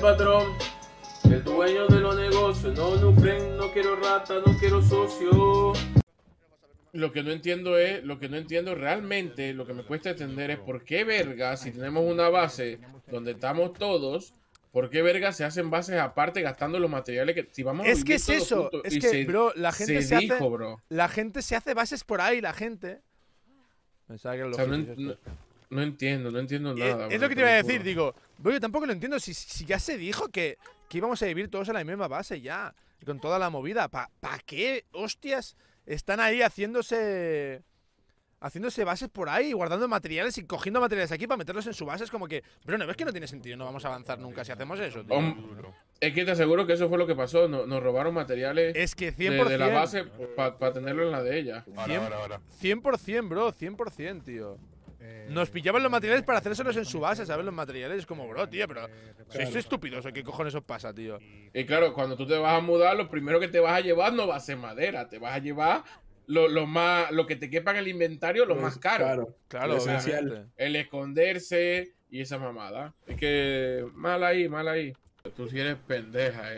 patrón, el dueño de los negocios. No, no, no quiero rata, no quiero socio. Lo que no entiendo es, lo que no entiendo realmente, lo que me cuesta entender es por qué verga, si tenemos una base donde estamos todos, ¿Por qué verga se hacen bases aparte gastando los materiales que si vamos Es que es eso, es que bro, la gente se, hace, La gente se hace bases por ahí, la gente. No entiendo, no entiendo nada. Es, lo que te iba a decir, digo, yo tampoco lo entiendo. Si, ya se dijo que, que, íbamos a vivir todos en la misma base ya, con toda la movida, ¿para pa qué hostias están ahí haciéndose haciéndose bases por ahí, guardando materiales y cogiendo materiales aquí para meterlos en su base. como que, pero no ves que no tiene sentido, no vamos a avanzar nunca si hacemos eso. Tío. es que te aseguro que eso fue lo que pasó, nos, robaron materiales es que de, la base para tenerlo en la de ella. 100%, 100% bro, 100%, tío. Eh, Nos pillaban los eh, materiales para hacérselos en su eh, base, ¿sabes? Los materiales, como, bro, tío, pero estúpido, estúpidos, ¿qué cojones os pasa, tío? Y claro, cuando tú te vas a mudar, lo primero que te vas a llevar no va a ser madera, te vas a llevar lo, más, lo que te quepa en el inventario, lo más caro. Claro, claro esencial. El esconderse y esa mamada. Es que mal ahí, mal ahí. Tú sí eres pendeja, eh.